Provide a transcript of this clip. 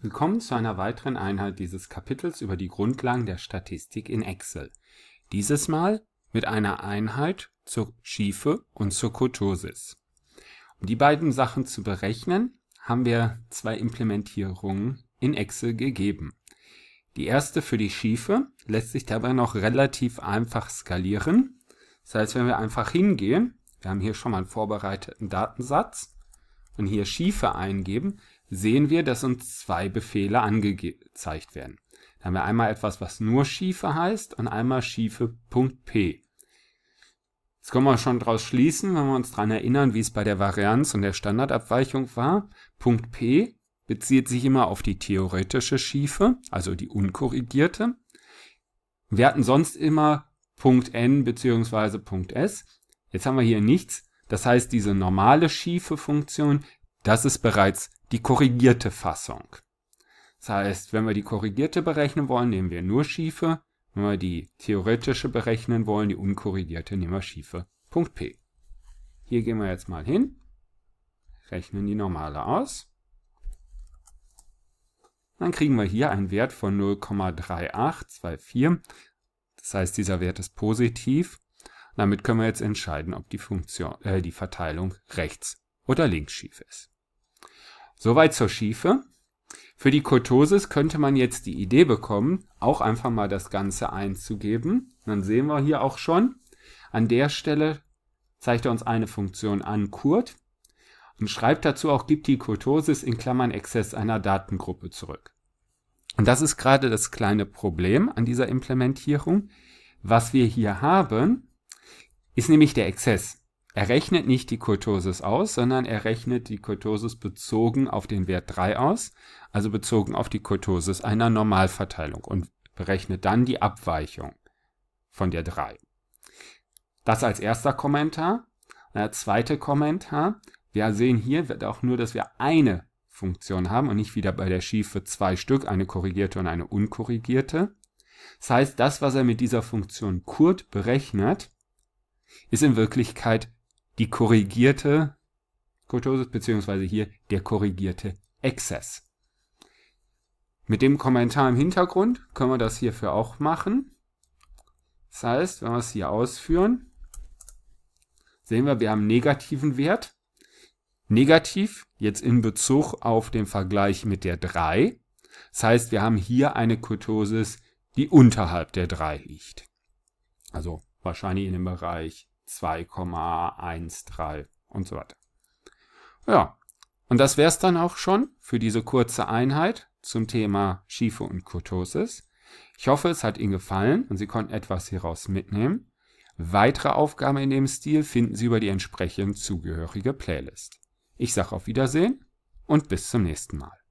Willkommen zu einer weiteren Einheit dieses Kapitels über die Grundlagen der Statistik in Excel. Dieses Mal mit einer Einheit zur Schiefe und zur Kurtosis. Um die beiden Sachen zu berechnen, haben wir zwei Implementierungen in Excel gegeben. Die erste für die Schiefe lässt sich dabei noch relativ einfach skalieren. Das heißt, wenn wir einfach hingehen, wir haben hier schon mal einen vorbereiteten Datensatz und hier Schiefe eingeben, sehen wir, dass uns zwei Befehle angezeigt werden. Da haben wir einmal etwas, was nur Schiefe heißt und einmal Schiefe.p. Jetzt können wir schon daraus schließen, wenn wir uns daran erinnern, wie es bei der Varianz und der Standardabweichung war. Punkt P bezieht sich immer auf die theoretische Schiefe, also die unkorrigierte. Wir hatten sonst immer Punkt N bzw. Punkt S. Jetzt haben wir hier nichts. Das heißt, diese normale schiefe Funktion, das ist bereits die korrigierte Fassung. Das heißt, wenn wir die korrigierte berechnen wollen, nehmen wir nur schiefe. Wenn wir die theoretische berechnen wollen, die unkorrigierte, nehmen wir schiefe. Punkt P. Hier gehen wir jetzt mal hin, rechnen die normale aus. Dann kriegen wir hier einen Wert von 0,3824. Das heißt, dieser Wert ist positiv. Damit können wir jetzt entscheiden, ob die, Funktion, äh, die Verteilung rechts oder links schief ist. Soweit zur Schiefe. Für die Kurtosis könnte man jetzt die Idee bekommen, auch einfach mal das Ganze einzugeben. Dann sehen wir hier auch schon, an der Stelle zeigt er uns eine Funktion an, Kurt, und schreibt dazu auch, gibt die Kurtosis in Klammern Exzess einer Datengruppe zurück. Und das ist gerade das kleine Problem an dieser Implementierung. Was wir hier haben, ist nämlich der Exzess. Er rechnet nicht die Kurtosis aus, sondern er rechnet die Kurtosis bezogen auf den Wert 3 aus, also bezogen auf die Kurtosis einer Normalverteilung und berechnet dann die Abweichung von der 3. Das als erster Kommentar. Der zweite Kommentar. Wir sehen hier wird auch nur, dass wir eine Funktion haben und nicht wieder bei der Schiefe zwei Stück, eine korrigierte und eine unkorrigierte. Das heißt, das, was er mit dieser Funktion Kurt berechnet, ist in Wirklichkeit die korrigierte Kurtosis, beziehungsweise hier der korrigierte Exzess. Mit dem Kommentar im Hintergrund können wir das hierfür auch machen. Das heißt, wenn wir es hier ausführen, sehen wir, wir haben einen negativen Wert. Negativ jetzt in Bezug auf den Vergleich mit der 3. Das heißt, wir haben hier eine Kurtosis, die unterhalb der 3 liegt. Also wahrscheinlich in dem Bereich 2,13 und so weiter. Ja, und das wäre es dann auch schon für diese kurze Einheit zum Thema Schiefe und Kurtosis. Ich hoffe, es hat Ihnen gefallen und Sie konnten etwas hieraus mitnehmen. Weitere Aufgaben in dem Stil finden Sie über die entsprechend zugehörige Playlist. Ich sage auf Wiedersehen und bis zum nächsten Mal.